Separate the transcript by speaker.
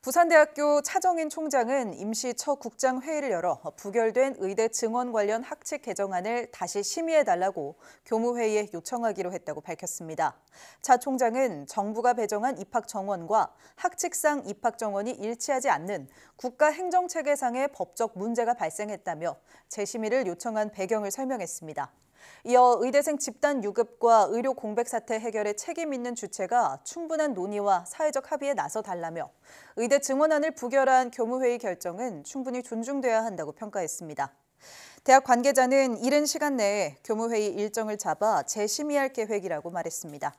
Speaker 1: 부산대학교 차정인 총장은 임시 첫국장 회의를 열어 부결된 의대 증원 관련 학칙 개정안을 다시 심의해달라고 교무회의에 요청하기로 했다고 밝혔습니다. 차 총장은 정부가 배정한 입학 정원과 학칙상 입학 정원이 일치하지 않는 국가행정체계상의 법적 문제가 발생했다며 재심의를 요청한 배경을 설명했습니다. 이어 의대생 집단 유급과 의료 공백 사태 해결에 책임 있는 주체가 충분한 논의와 사회적 합의에 나서달라며 의대 증원안을 부결한 교무회의 결정은 충분히 존중돼야 한다고 평가했습니다. 대학 관계자는 이른 시간 내에 교무회의 일정을 잡아 재심의할 계획이라고 말했습니다.